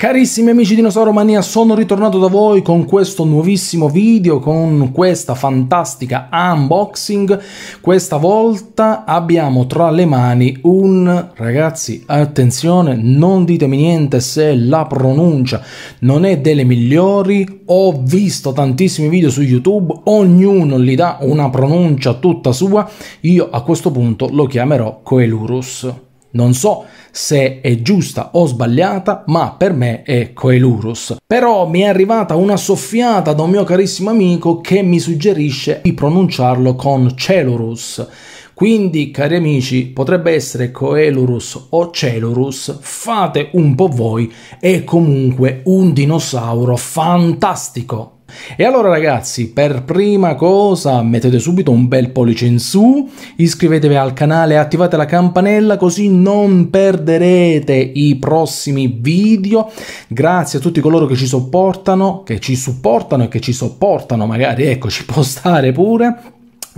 Carissimi amici di Dinosauro Mania, sono ritornato da voi con questo nuovissimo video, con questa fantastica unboxing. Questa volta abbiamo tra le mani un... ragazzi, attenzione, non ditemi niente se la pronuncia non è delle migliori. Ho visto tantissimi video su YouTube, ognuno gli dà una pronuncia tutta sua. Io a questo punto lo chiamerò Coelurus. Non so se è giusta o sbagliata, ma per me è Coelurus. Però mi è arrivata una soffiata da un mio carissimo amico che mi suggerisce di pronunciarlo con Celurus. Quindi, cari amici, potrebbe essere Coelurus o Celurus, fate un po' voi, è comunque un dinosauro fantastico. E allora ragazzi, per prima cosa mettete subito un bel pollice in su, iscrivetevi al canale e attivate la campanella così non perderete i prossimi video. Grazie a tutti coloro che ci sopportano, che ci supportano e che ci sopportano magari, ecco, ci può stare pure.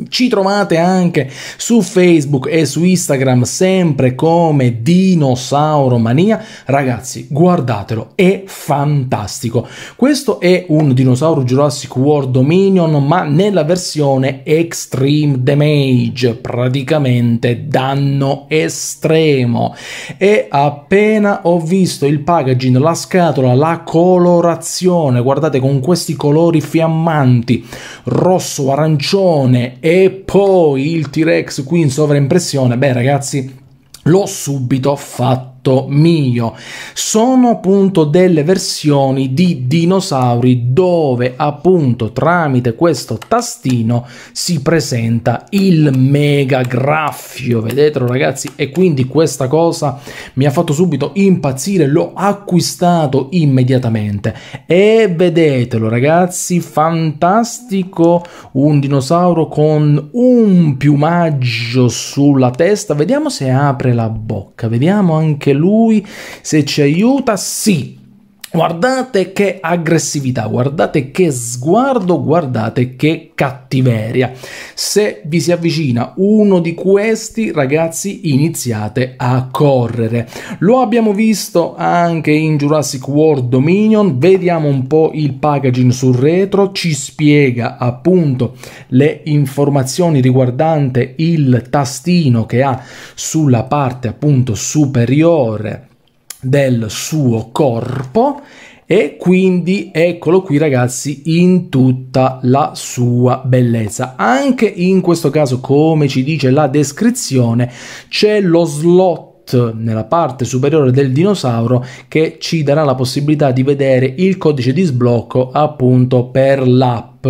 Ci trovate anche su Facebook e su Instagram sempre come Dinosauro Mania. Ragazzi, guardatelo, è fantastico. Questo è un dinosauro Jurassic World Dominion, ma nella versione Extreme Damage, praticamente danno estremo. E appena ho visto il packaging, la scatola, la colorazione, guardate con questi colori fiammanti, rosso, arancione, e poi il T-Rex qui in sovraimpressione, beh ragazzi, l'ho subito fatto fatto mio. Sono appunto delle versioni di dinosauri dove appunto tramite questo tastino si presenta il mega graffio, vedete ragazzi? E quindi questa cosa mi ha fatto subito impazzire, l'ho acquistato immediatamente. E vedetelo ragazzi, fantastico, un dinosauro con un piumaggio sulla testa. Vediamo se apre la bocca, vediamo anche anche lui, se ci aiuta, sì, Guardate che aggressività, guardate che sguardo, guardate che cattiveria. Se vi si avvicina uno di questi, ragazzi, iniziate a correre. Lo abbiamo visto anche in Jurassic World Dominion, vediamo un po' il packaging sul retro, ci spiega appunto le informazioni riguardante il tastino che ha sulla parte appunto superiore del suo corpo e quindi eccolo qui ragazzi in tutta la sua bellezza anche in questo caso come ci dice la descrizione c'è lo slot nella parte superiore del dinosauro che ci darà la possibilità di vedere il codice di sblocco appunto per l'app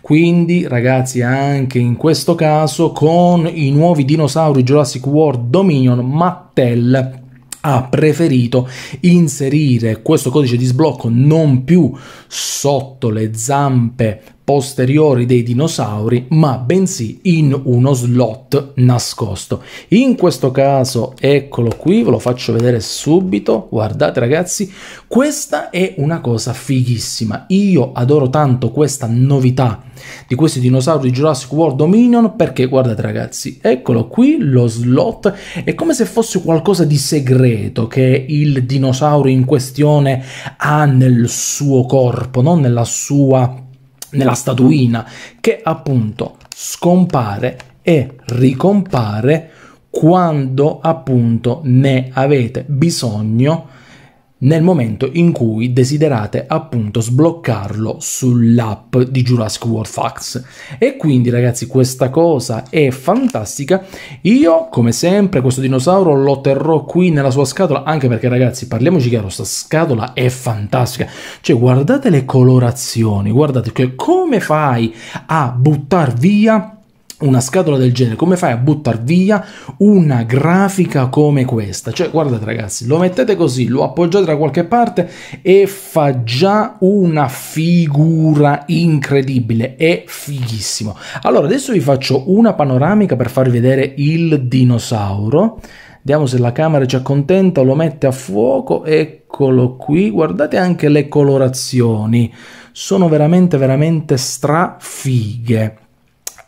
quindi ragazzi anche in questo caso con i nuovi dinosauri Jurassic World Dominion Mattel ha preferito inserire questo codice di sblocco non più sotto le zampe posteriori dei dinosauri, ma bensì in uno slot nascosto. In questo caso, eccolo qui, ve lo faccio vedere subito. Guardate ragazzi, questa è una cosa fighissima. Io adoro tanto questa novità di questi dinosauri di Jurassic World Dominion perché guardate ragazzi, eccolo qui lo slot è come se fosse qualcosa di segreto che il dinosauro in questione ha nel suo corpo, non nella sua nella statuina che appunto scompare e ricompare quando appunto ne avete bisogno nel momento in cui desiderate appunto sbloccarlo sull'app di Jurassic World Facts. E quindi ragazzi questa cosa è fantastica. Io come sempre questo dinosauro lo terrò qui nella sua scatola anche perché ragazzi parliamoci chiaro, questa scatola è fantastica. Cioè guardate le colorazioni, guardate che cioè, come fai a buttare via una scatola del genere, come fai a buttare via una grafica come questa? Cioè, guardate ragazzi, lo mettete così, lo appoggiate da qualche parte e fa già una figura incredibile, è fighissimo. Allora, adesso vi faccio una panoramica per farvi vedere il dinosauro. Vediamo se la camera ci accontenta, lo mette a fuoco, eccolo qui. Guardate anche le colorazioni, sono veramente, veramente strafighe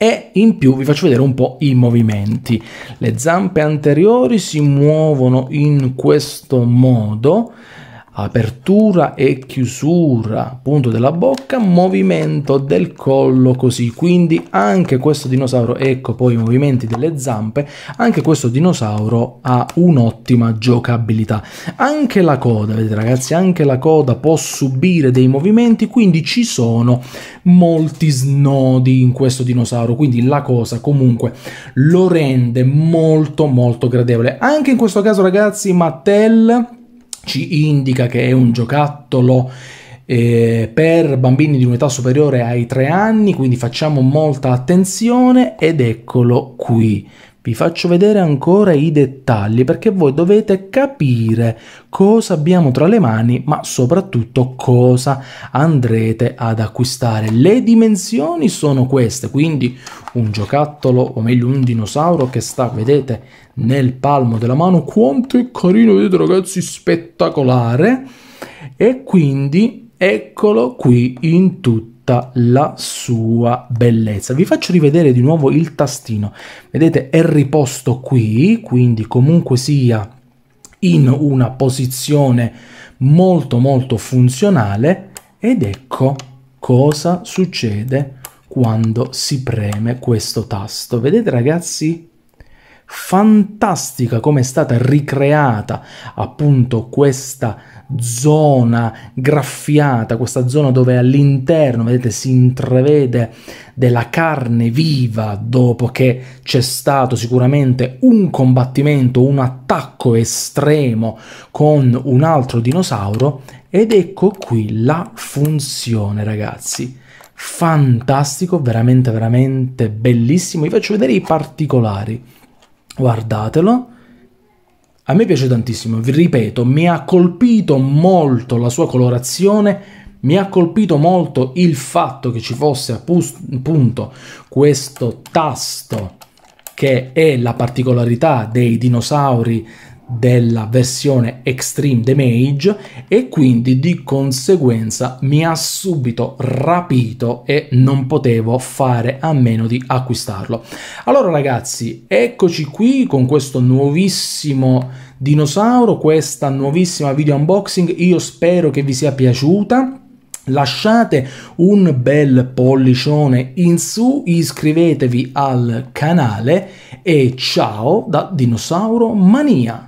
e in più vi faccio vedere un po' i movimenti. Le zampe anteriori si muovono in questo modo apertura e chiusura punto della bocca, movimento del collo così, quindi anche questo dinosauro, ecco poi i movimenti delle zampe, anche questo dinosauro ha un'ottima giocabilità. Anche la coda, vedete ragazzi, anche la coda può subire dei movimenti, quindi ci sono molti snodi in questo dinosauro, quindi la cosa comunque lo rende molto molto gradevole. Anche in questo caso ragazzi Mattel ci indica che è un giocattolo eh, per bambini di un'età superiore ai 3 anni, quindi facciamo molta attenzione ed eccolo qui. Vi faccio vedere ancora i dettagli perché voi dovete capire cosa abbiamo tra le mani, ma soprattutto cosa andrete ad acquistare. Le dimensioni sono queste, quindi un giocattolo, o meglio un dinosauro che sta, vedete, nel palmo della mano. Quanto è carino, vedete ragazzi, spettacolare. E quindi eccolo qui in tutta la sua bellezza. Vi faccio rivedere di nuovo il tastino. Vedete, è riposto qui, quindi comunque sia in una posizione molto molto funzionale ed ecco cosa succede quando si preme questo tasto. Vedete ragazzi? fantastica come è stata ricreata appunto questa zona graffiata, questa zona dove all'interno, vedete, si intravede della carne viva dopo che c'è stato sicuramente un combattimento, un attacco estremo con un altro dinosauro ed ecco qui la funzione, ragazzi fantastico, veramente veramente bellissimo. Vi faccio vedere i particolari guardatelo. A me piace tantissimo, vi ripeto, mi ha colpito molto la sua colorazione, mi ha colpito molto il fatto che ci fosse appunto questo tasto che è la particolarità dei dinosauri della versione Extreme Damage e quindi di conseguenza mi ha subito rapito e non potevo fare a meno di acquistarlo. Allora ragazzi, eccoci qui con questo nuovissimo dinosauro, questa nuovissima video unboxing, io spero che vi sia piaciuta. Lasciate un bel pollicione in su, iscrivetevi al canale e ciao da Dinosauro Mania!